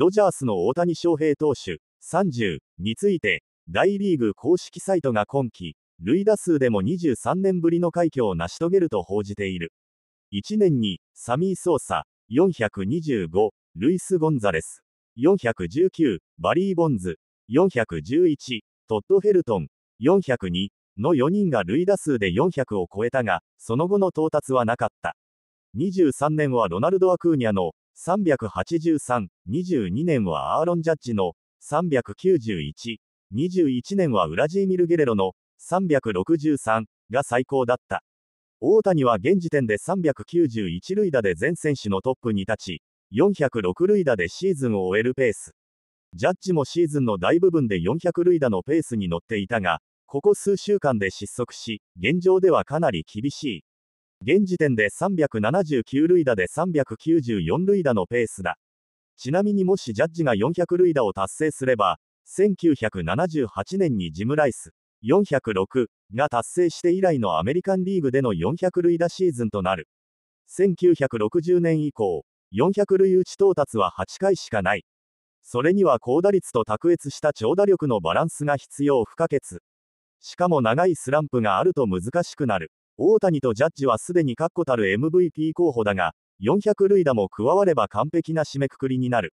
ドジャースの大谷翔平投手30について、大リーグ公式サイトが今季、塁打数でも23年ぶりの快挙を成し遂げると報じている。1年に、サミー・ソーサ、425、ルイス・ゴンザレス、419、バリー・ボンズ、411、トッド・ヘルトン、402の4人が塁打数で400を超えたが、その後の到達はなかった。23年はロナルド・アクーニャの383、22年はアーロン・ジャッジの、391、21年はウラジーミル・ゲレロの、363が最高だった。大谷は現時点で391塁打で全選手のトップに立ち、406塁打でシーズンを終えるペース。ジャッジもシーズンの大部分で400塁打のペースに乗っていたが、ここ数週間で失速し、現状ではかなり厳しい。現時点で379塁打で394塁打のペースだ。ちなみにもしジャッジが400塁打を達成すれば、1978年にジム・ライス、406が達成して以来のアメリカンリーグでの400塁打シーズンとなる。1960年以降、400塁打ち到達は8回しかない。それには高打率と卓越した長打力のバランスが必要不可欠。しかも長いスランプがあると難しくなる。大谷とジャッジはすでに確固たる MVP 候補だが、400塁打も加われば完璧な締めくくりになる。